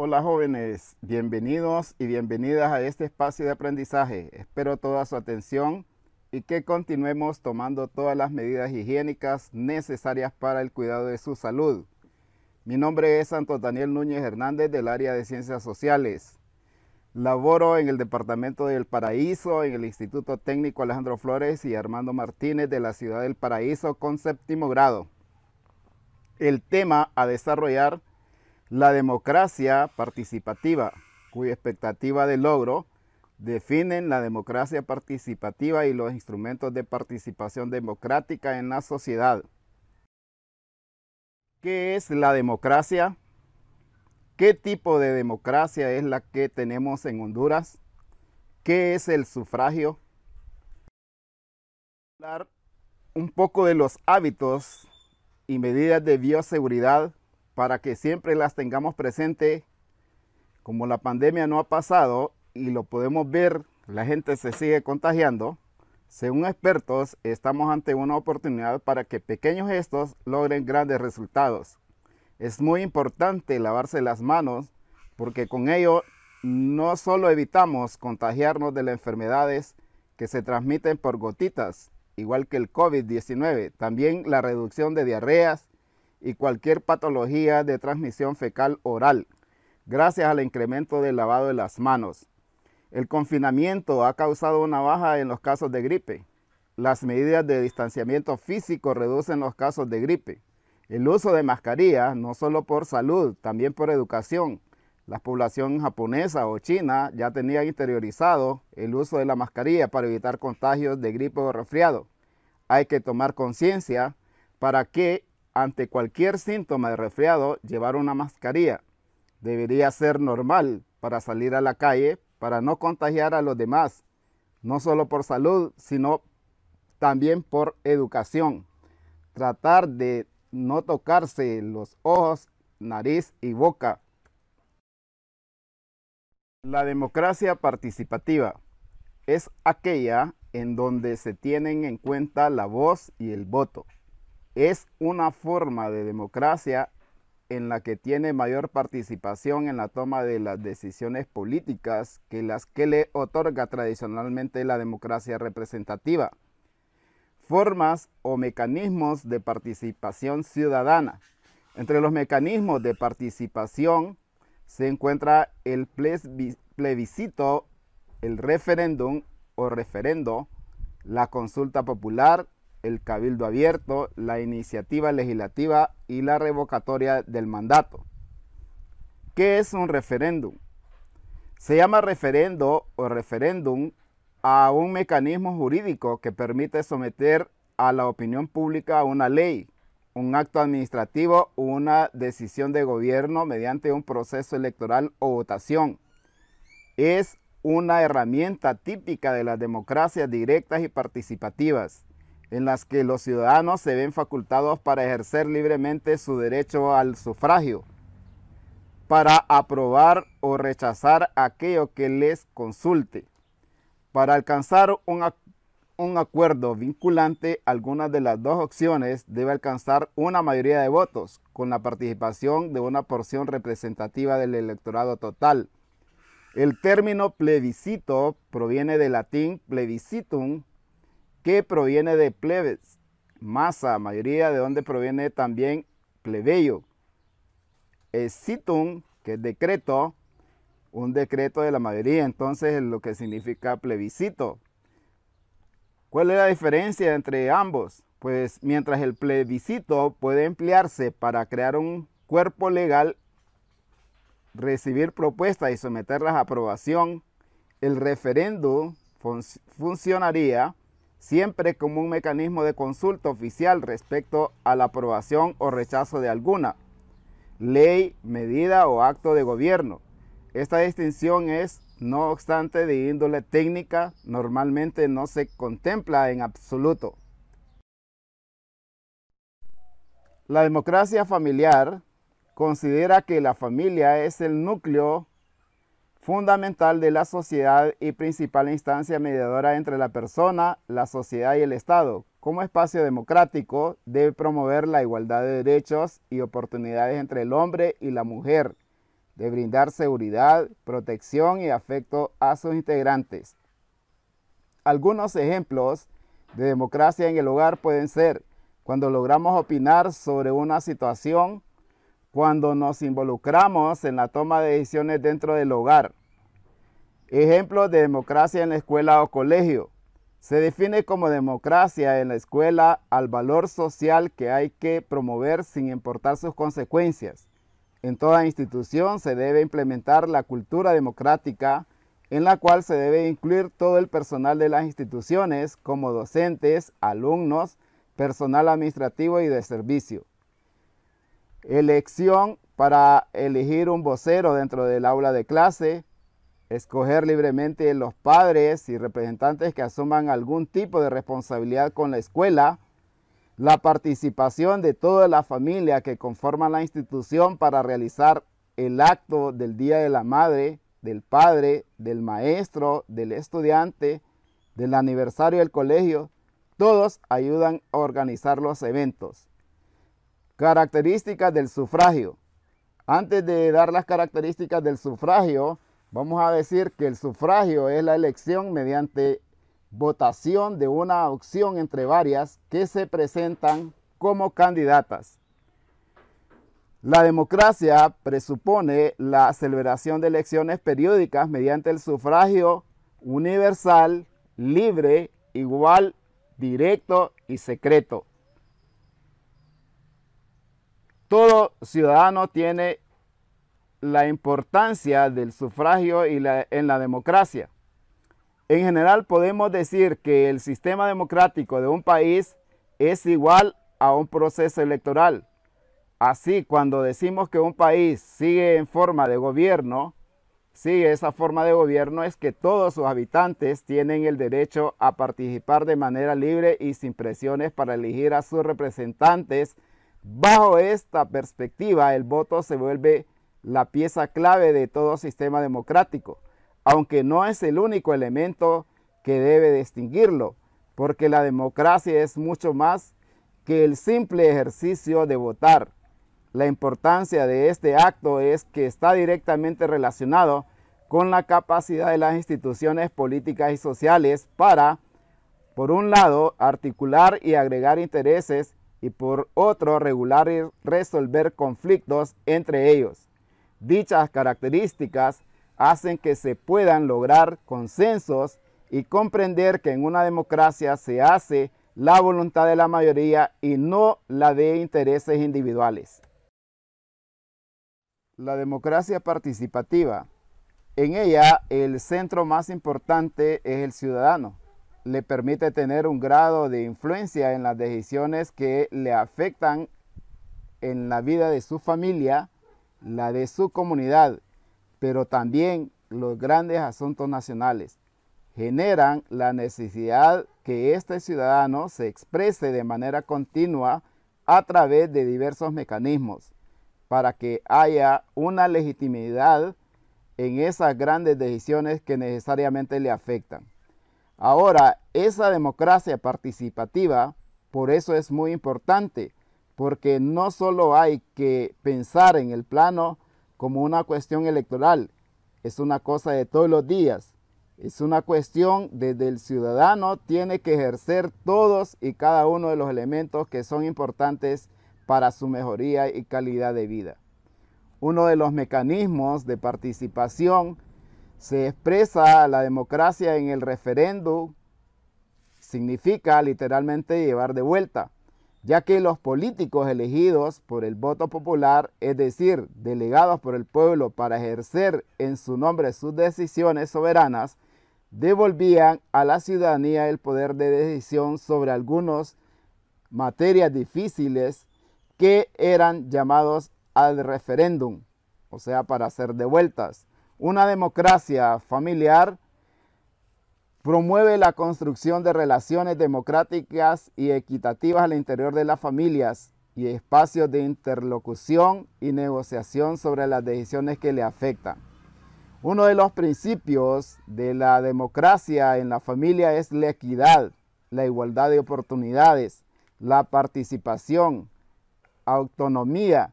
Hola jóvenes, bienvenidos y bienvenidas a este espacio de aprendizaje. Espero toda su atención y que continuemos tomando todas las medidas higiénicas necesarias para el cuidado de su salud. Mi nombre es Santo Daniel Núñez Hernández del área de Ciencias Sociales. Laboro en el Departamento del Paraíso, en el Instituto Técnico Alejandro Flores y Armando Martínez de la Ciudad del Paraíso con séptimo grado. El tema a desarrollar la democracia participativa, cuya expectativa de logro definen la democracia participativa y los instrumentos de participación democrática en la sociedad. ¿Qué es la democracia? ¿Qué tipo de democracia es la que tenemos en Honduras? ¿Qué es el sufragio? Hablar un poco de los hábitos y medidas de bioseguridad para que siempre las tengamos presente. Como la pandemia no ha pasado y lo podemos ver, la gente se sigue contagiando. Según expertos, estamos ante una oportunidad para que pequeños gestos logren grandes resultados. Es muy importante lavarse las manos porque con ello no solo evitamos contagiarnos de las enfermedades que se transmiten por gotitas, igual que el COVID-19, también la reducción de diarreas, y cualquier patología de transmisión fecal oral, gracias al incremento del lavado de las manos. El confinamiento ha causado una baja en los casos de gripe. Las medidas de distanciamiento físico reducen los casos de gripe. El uso de mascarillas, no solo por salud, también por educación. La población japonesa o china ya tenía interiorizado el uso de la mascarilla para evitar contagios de gripe o resfriado. Hay que tomar conciencia para que ante cualquier síntoma de resfriado, llevar una mascarilla. Debería ser normal para salir a la calle, para no contagiar a los demás, no solo por salud, sino también por educación. Tratar de no tocarse los ojos, nariz y boca. La democracia participativa es aquella en donde se tienen en cuenta la voz y el voto es una forma de democracia en la que tiene mayor participación en la toma de las decisiones políticas que las que le otorga tradicionalmente la democracia representativa. Formas o mecanismos de participación ciudadana. Entre los mecanismos de participación se encuentra el plebiscito, el referéndum o referendo, la consulta popular el cabildo abierto, la iniciativa legislativa y la revocatoria del mandato. ¿Qué es un referéndum? Se llama referendo o referéndum a un mecanismo jurídico que permite someter a la opinión pública una ley, un acto administrativo o una decisión de gobierno mediante un proceso electoral o votación. Es una herramienta típica de las democracias directas y participativas en las que los ciudadanos se ven facultados para ejercer libremente su derecho al sufragio, para aprobar o rechazar aquello que les consulte, para alcanzar un, acuerdo vinculante, alguna de las dos opciones debe alcanzar una mayoría de votos, con la participación de una porción representativa del electorado total. El término plebiscito proviene del latín plebiscitum, que proviene de plebes, masa, mayoría, de donde proviene también plebeyo. Es citum que es decreto, un decreto de la mayoría, entonces es lo que significa plebiscito. ¿Cuál es la diferencia entre ambos? Pues mientras el plebiscito puede emplearse para crear un cuerpo legal, recibir propuestas y someterlas a aprobación, el referendo funcionaría siempre como un mecanismo de consulta oficial respecto a la aprobación o rechazo de alguna ley, medida o acto de gobierno. Esta distinción es, no obstante, de índole técnica, normalmente no se contempla en absoluto. La democracia familiar considera que la familia es el núcleo fundamental de la sociedad y principal instancia mediadora entre la persona, la sociedad y el Estado. Como espacio democrático, debe promover la igualdad de derechos y oportunidades entre el hombre y la mujer, de brindar seguridad, protección y afecto a sus integrantes. Algunos ejemplos de democracia en el hogar pueden ser cuando logramos opinar sobre una situación, cuando nos involucramos en la toma de decisiones dentro del hogar, Ejemplos de democracia en la escuela o colegio. Se define como democracia en la escuela al valor social que hay que promover sin importar sus consecuencias. En toda institución se debe implementar la cultura democrática en la cual se debe incluir todo el personal de las instituciones como docentes, alumnos, personal administrativo y de servicio. Elección para elegir un vocero dentro del aula de clase, escoger libremente los padres y representantes que asuman algún tipo de responsabilidad con la escuela, la participación de toda la familia que conforma la institución para realizar el acto del Día de la Madre, del Padre, del Maestro, del Estudiante, del aniversario del colegio, todos ayudan a organizar los eventos. Características del sufragio. Antes de dar las características del sufragio, Vamos a decir que el sufragio es la elección mediante votación de una opción entre varias que se presentan como candidatas. La democracia presupone la celebración de elecciones periódicas mediante el sufragio universal, libre, igual, directo y secreto. Todo ciudadano tiene la importancia del sufragio y la, en la democracia. En general podemos decir que el sistema democrático de un país es igual a un proceso electoral. Así, cuando decimos que un país sigue en forma de gobierno, sigue esa forma de gobierno es que todos sus habitantes tienen el derecho a participar de manera libre y sin presiones para elegir a sus representantes. Bajo esta perspectiva, el voto se vuelve la pieza clave de todo sistema democrático, aunque no es el único elemento que debe distinguirlo, porque la democracia es mucho más que el simple ejercicio de votar. La importancia de este acto es que está directamente relacionado con la capacidad de las instituciones políticas y sociales para, por un lado, articular y agregar intereses y por otro, regular y resolver conflictos entre ellos. Dichas características hacen que se puedan lograr consensos y comprender que en una democracia se hace la voluntad de la mayoría y no la de intereses individuales. La democracia participativa. En ella el centro más importante es el ciudadano. Le permite tener un grado de influencia en las decisiones que le afectan en la vida de su familia, la de su comunidad, pero también los grandes asuntos nacionales, generan la necesidad que este ciudadano se exprese de manera continua a través de diversos mecanismos para que haya una legitimidad en esas grandes decisiones que necesariamente le afectan. Ahora, esa democracia participativa, por eso es muy importante, porque no solo hay que pensar en el plano como una cuestión electoral, es una cosa de todos los días, es una cuestión desde el ciudadano, tiene que ejercer todos y cada uno de los elementos que son importantes para su mejoría y calidad de vida. Uno de los mecanismos de participación se expresa la democracia en el referéndum, significa literalmente llevar de vuelta ya que los políticos elegidos por el voto popular, es decir, delegados por el pueblo para ejercer en su nombre sus decisiones soberanas, devolvían a la ciudadanía el poder de decisión sobre algunas materias difíciles que eran llamados al referéndum, o sea, para ser devueltas. Una democracia familiar Promueve la construcción de relaciones democráticas y equitativas al interior de las familias y espacios de interlocución y negociación sobre las decisiones que le afectan. Uno de los principios de la democracia en la familia es la equidad, la igualdad de oportunidades, la participación, autonomía.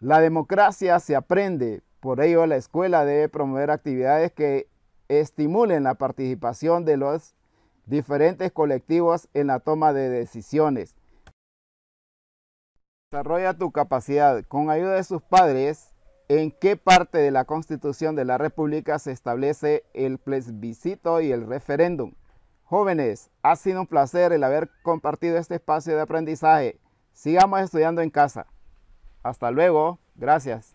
La democracia se aprende, por ello la escuela debe promover actividades que estimulen la participación de los diferentes colectivos en la toma de decisiones. Desarrolla tu capacidad con ayuda de sus padres. ¿En qué parte de la Constitución de la República se establece el plebiscito y el referéndum? Jóvenes, ha sido un placer el haber compartido este espacio de aprendizaje. Sigamos estudiando en casa. Hasta luego. Gracias.